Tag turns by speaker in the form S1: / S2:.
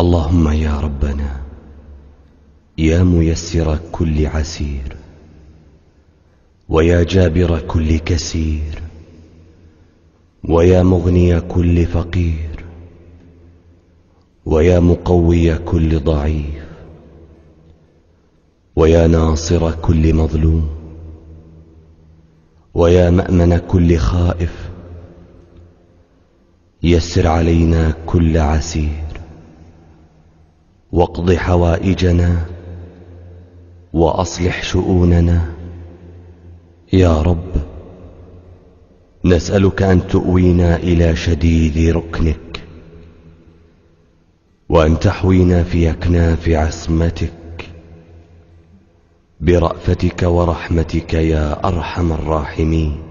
S1: اللهم يا ربنا يا ميسر كل عسير ويا جابر كل كسير ويا مغني كل فقير ويا مقوي كل ضعيف ويا ناصر كل مظلوم ويا مامن كل خائف يسر علينا كل عسير واقض حوائجنا واصلح شؤوننا يا رب نسالك ان تؤوينا الى شديد ركنك وان تحوينا في اكناف عصمتك برافتك ورحمتك يا ارحم الراحمين